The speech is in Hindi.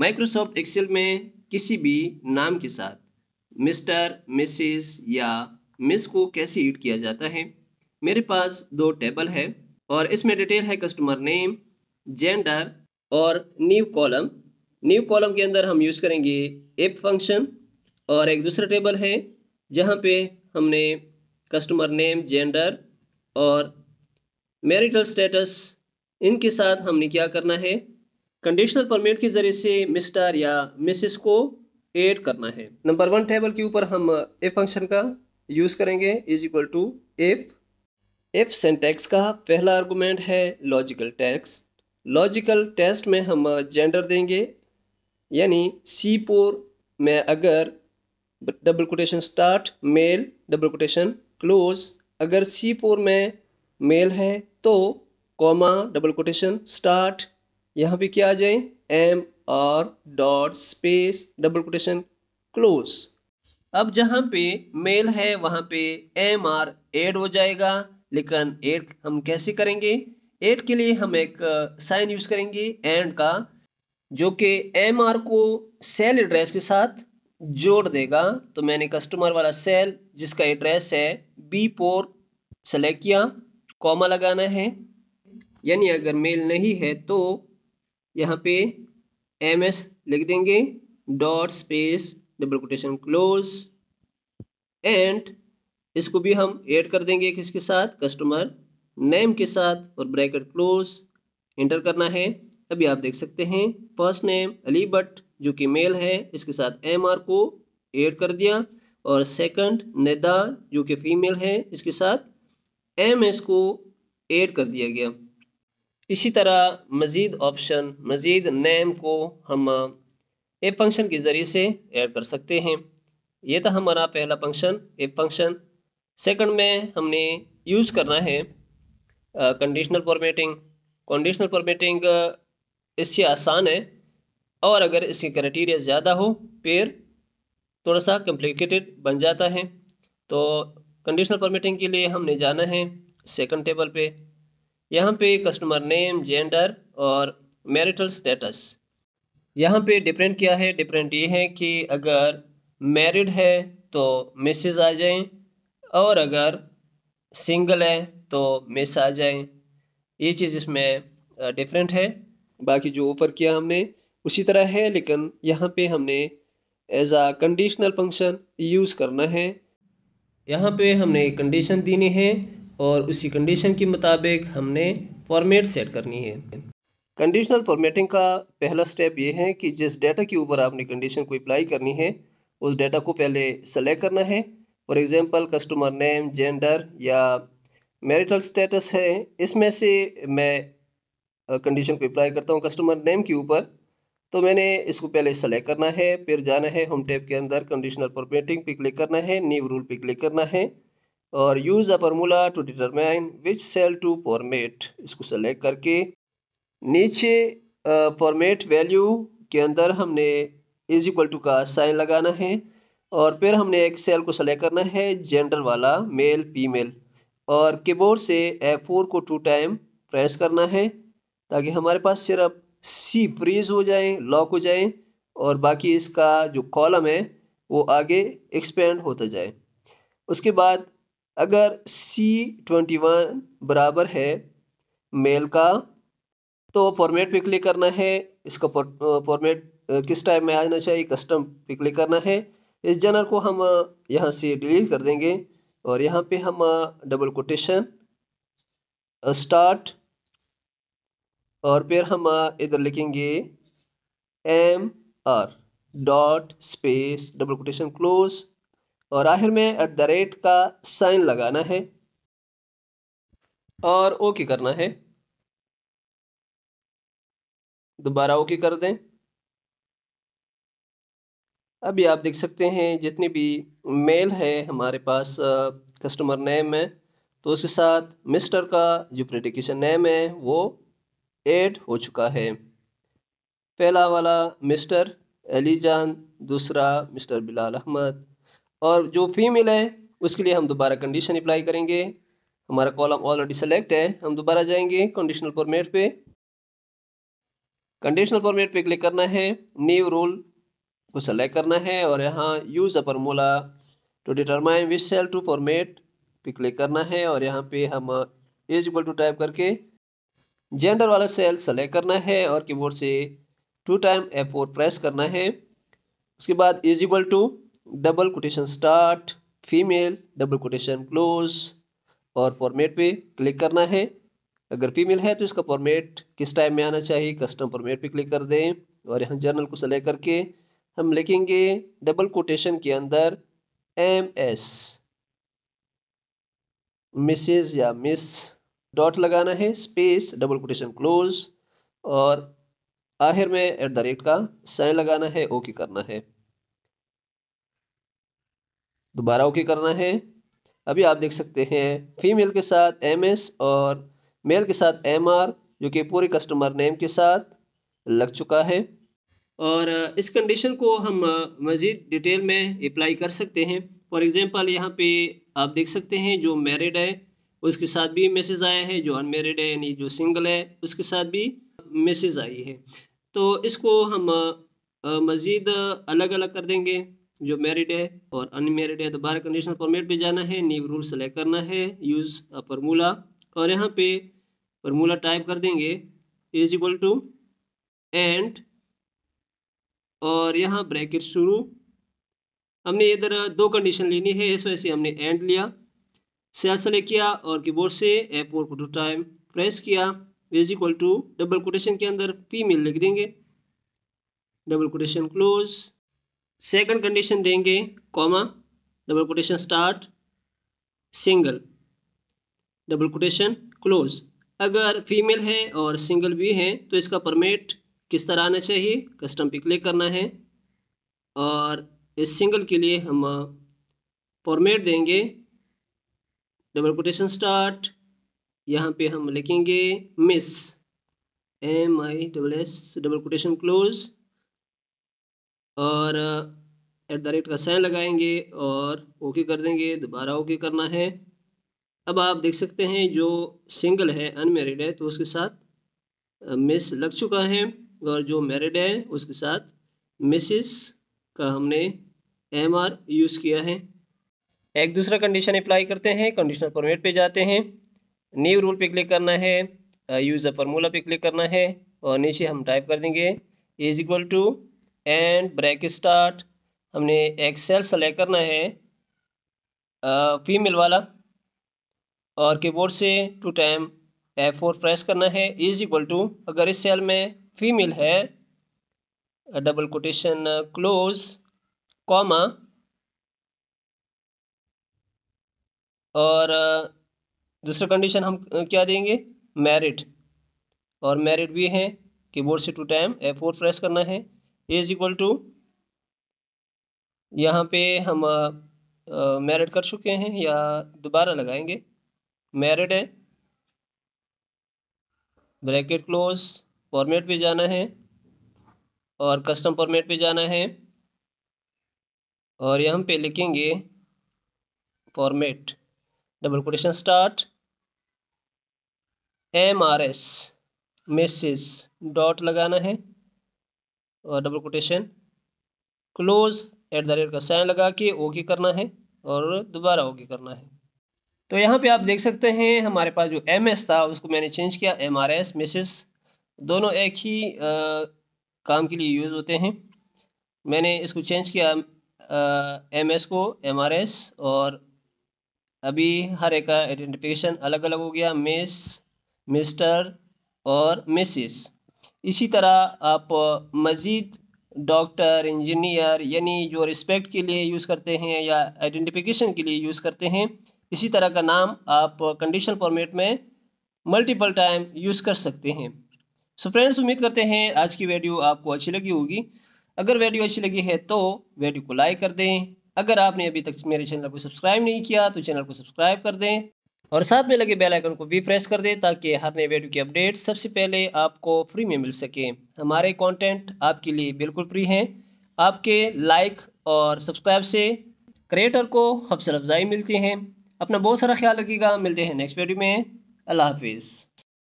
माइक्रोसॉफ्ट एक्सेल में किसी भी नाम के साथ मिस्टर मिसिस या मिस को कैसे एड किया जाता है मेरे पास दो टेबल है और इसमें डिटेल है कस्टमर नेम जेंडर और न्यू कॉलम न्यू कॉलम के अंदर हम यूज़ करेंगे एप फंक्शन और एक दूसरा टेबल है जहाँ पे हमने कस्टमर नेम जेंडर और मैरिटल स्टेटस इनके साथ हमने क्या करना है कंडीशनल परमिट के ज़रिए से मिस्टर या मिसिस को एड करना है नंबर वन टेबल के ऊपर हम एफ uh, फंक्शन का यूज़ करेंगे is equal to F F syntax का पहला आर्गूमेंट है लॉजिकल टेक्स लॉजिकल टेस्ट में हम जेंडर uh, देंगे यानी सी पोर में अगर double quotation start male double quotation close अगर सी पोर में मेल है तो कॉमा डबल कोटेशन स्टार्ट यहाँ पे क्या आ जाए M R dot space double quotation close अब जहाँ पे मेल है वहाँ पे एम आर एड हो जाएगा लेकिन एड हम कैसे करेंगे एड के लिए हम एक साइन uh, यूज़ करेंगे एंड का जो कि एम आर को सेल एड्रेस के साथ जोड़ देगा तो मैंने कस्टमर वाला सेल जिसका एड्रेस है बी फोर सेलेक्ट किया कॉमा लगाना है यानी अगर मेल नहीं है तो यहाँ पे एम एस लिख देंगे dot space double quotation close and इसको भी हम ऐड कर देंगे किसके साथ कस्टमर नेम के साथ और ब्रैकेट क्लोज इंटर करना है अभी आप देख सकते हैं फर्स्ट नेम अली भट्ट जो कि मेल है इसके साथ एम आर को ऐड कर दिया और सेकंड नेदा जो कि फीमेल है इसके साथ एम एस को ऐड कर दिया गया इसी तरह मज़ीद ऑप्शन मज़ीद नेम को हम एप फंक्शन के ज़रिए से ऐड कर सकते हैं ये था हमारा पहला फंक्शन एप फंक्शन सेकंड में हमने यूज़ करना है कंडीशनल फॉर्मेटिंग कंडीशनल फॉर्मेटिंग इससे आसान है और अगर इसके क्राइटीरिया ज़्यादा हो फिर थोड़ा सा कॉम्प्लिकेटेड बन जाता है तो कंडीशनल फॉर्मेटिंग के लिए हमने जाना है सेकंड टेबल पे यहाँ पे कस्टमर नेम जेंडर और मैरिटल स्टेटस यहाँ पे डिफरेंट क्या है डिफरेंट ये है कि अगर मैरिड है तो मिसेज आ जाएं और अगर सिंगल है तो मिस आ जाएं ये चीज़ इसमें डिफरेंट है बाकी जो ऊपर किया हमने उसी तरह है लेकिन यहाँ पे हमने is a conditional function use करना है यहाँ पे हमने कंडीशन देनी है और उसी कंडीशन के मुताबिक हमने फॉर्मेट सेट करनी है कंडीशनल फॉर्मेटिंग का पहला स्टेप ये है कि जिस डेटा के ऊपर आपने कंडीशन को अप्लाई करनी है उस डेटा को पहले सेलेक्ट करना है for example customer name gender या मैरिटल स्टेटस है इसमें से मैं कंडीशन को अप्लाई करता हूँ कस्टमर नेम के ऊपर तो मैंने इसको पहले सेलेक्ट करना है फिर जाना है होम टैब के अंदर कंडीशनल फॉर्मेटिंग पे क्लिक करना है न्यू रूल पे क्लिक करना है और use a formula to determine which cell to format इसको सेलेक्ट करके नीचे फॉर्मेट वैल्यू के अंदर हमने इज इक्वल टू का साइन लगाना है और फिर हमने एक सेल को सेलेक्ट करना है जेंडर वाला मेल फीमेल और कीबोर्ड से F4 फोर को टू टाइम प्रेस करना है ताकि हमारे पास सिर्फ सी फ्रीज हो जाए लॉक हो जाए और बाकी इसका जो कॉलम है वो आगे एक्सपेंड होता जाए उसके बाद अगर सी ट्वेंटी वन बराबर है मेल का तो फॉर्मेट पे क्लिक करना है इसका फॉर्मेट किस टाइप में आना चाहिए कस्टम पे क्लिक करना है इस जनर को हम यहाँ से डिलीट कर देंगे और यहाँ पे हम डबल कोटेशन स्टार्ट और फिर हम इधर लिखेंगे M R dot space double quotation close और आखिर में एट द रेट का साइन लगाना है और ओके करना है दोबारा ओके कर दें अभी आप देख सकते हैं जितनी भी मेल है हमारे पास कस्टमर नेम है तो उसके साथ मिस्टर का जो प्रेडिकेशन नेम है वो ऐड हो चुका है पहला वाला मिस्टर अलीजान दूसरा मिस्टर बिलाल अहमद और जो फीमेल है उसके लिए हम दोबारा कंडीशन अप्लाई करेंगे हमारा कॉलम ऑलरेडी सेलेक्ट है हम दोबारा जाएंगे कंडीशनल फॉर्मेट पे कंडीशनल फॉर्मेट पे क्लिक करना है न्यू रूल को सेलेक्ट करना है और यहाँ use a formula to determine which cell to format पे क्लिक करना है और यहाँ पे हम एज इक्वल टू टाइप करके जेंडर वाला सेल सेलेक्ट करना है और कीबोर्ड से two time F four press करना है उसके बाद is equal to double quotation start female double quotation close और फॉर्मेट पे क्लिक करना है अगर फीमेल है तो इसका फॉर्मेट किस टाइप में आना चाहिए कस्टम फॉर्मेट पे क्लिक कर दें और यहाँ जर्नल को सेलेक्ट करके हम लिखेंगे डबल कोटेशन के अंदर एम एस मिसेज या मिस डॉट लगाना है स्पेस डबल कोटेशन क्लोज और आखिर में एट द रेट का साइन लगाना है ओके करना है दोबारा ओके करना है अभी आप देख सकते हैं फीमेल के साथ एम एस और मेल के साथ एम आर जो कि पूरे कस्टमर नेम के साथ लग चुका है और इस कंडीशन को हम मज़ीद डिटेल में अप्लाई कर सकते हैं फॉर एग्ज़ाम्पल यहाँ पे आप देख सकते हैं जो मैरिड है उसके साथ भी मैसेज आया है जो अनमेरिड है यानी जो सिंगल है उसके साथ भी मैसेज आई है तो इसको हम मज़ीद अलग अलग कर देंगे जो मैरिड है और अनमेरिड है तो बारह कंडीशन फॉर्मेट पे जाना है न्यू रूल सेलेक्ट करना है यूज़ अ फॉर्मूला और यहाँ पे फार्मूला टाइप कर देंगे इज इक्वल टू एंड और यहाँ ब्रैकेट शुरू हमने इधर दो कंडीशन लेनी है इस वजह से हमने एंड लिया सेल सेलेक्ट किया और कीबोर्ड से एप और टू टाइम प्रेस किया is equal to double quotation के अंदर फीमेल लिख देंगे double quotation close second condition देंगे comma double quotation start single double quotation close अगर फीमेल है और सिंगल भी है तो इसका परमिट किस तरह आना चाहिए कस्टम पे क्लिक करना है और इस सिंगल के लिए हम फॉर्मेट देंगे डबल कोटेशन स्टार्ट यहाँ पे हम लिखेंगे miss M I double S double quotation close और एट द रेट का साइन लगाएंगे और ओके कर देंगे दोबारा ओके करना है अब आप देख सकते हैं जो सिंगल है अनमेरिड है तो उसके साथ मिस uh, लग चुका है और जो मैरिड है उसके साथ मिसिस का हमने एम आर यूज़ किया है एक दूसरा कंडीशन अप्लाई करते हैं कंडीशनल फॉर्मेट पे जाते हैं न्यू रूल पे क्लिक करना है यूज़ अ फार्मूला पे क्लिक करना है और नीचे हम टाइप कर देंगे is equal to and bracket start हमने एक्सेल सेलेक्ट करना है फीमेल वाला और कीबोर्ड से two time F four press करना है इज इक्वल टू अगर इस सेल में फीमेल है डबल कोटेशन क्लोज कॉमा और दूसरा कंडीशन हम क्या देंगे मैरिट और मैरिट भी हैं कीबोर्ड से two time F four press करना है इज इक्वल टू यहाँ पे हम मैरिड कर चुके हैं या दोबारा लगाएंगे मैरिड है ब्रैकेट क्लोज फॉर्मेट पे जाना है और कस्टम फॉर्मेट पे जाना है और यहाँ पे लिखेंगे format double quotation start M R S Mrs dot लगाना है और double quotation close at the rate का साइन लगा के ओके करना है और दोबारा ओके करना है तो यहाँ पे आप देख सकते हैं हमारे पास जो एम एस था उसको मैंने चेंज किया एम आर एस मिसेस दोनों एक ही आ, काम के लिए यूज़ होते हैं मैंने इसको चेंज किया एम एस को एम आर एस और अभी हर एक का आइडेंटिफिकेशन अलग अलग हो गया मिस मिस्टर और मिसिस इसी तरह आप मज़ीद डॉक्टर इंजीनियर यानी जो रिस्पेक्ट के लिए यूज़ करते हैं या आइडेंटिफिकेशन के लिए यूज़ करते हैं इसी तरह का नाम आप कंडीशन फॉर्मेट में मल्टीपल टाइम यूज़ कर सकते हैं सो फ्रेंड्स उम्मीद करते हैं आज की वीडियो आपको अच्छी लगी होगी अगर वीडियो अच्छी लगी है तो वीडियो को लाइक कर दें अगर आपने अभी तक मेरे चैनल को सब्सक्राइब नहीं किया तो चैनल को सब्सक्राइब कर दें और साथ में लगे बेल आइकन को भी प्रेस कर दें ताकि हर नए वीडियो की अपडेट सबसे पहले आपको फ्री में मिल सके हमारे कंटेंट आपके लिए बिल्कुल फ्री हैं आपके लाइक और सब्सक्राइब से क्रिएटर को हौसला अफजाई मिलती हैं अपना बहुत सारा ख्याल रखिएगा मिलते हैं नेक्स्ट वीडियो में अल्लाह हाफिज़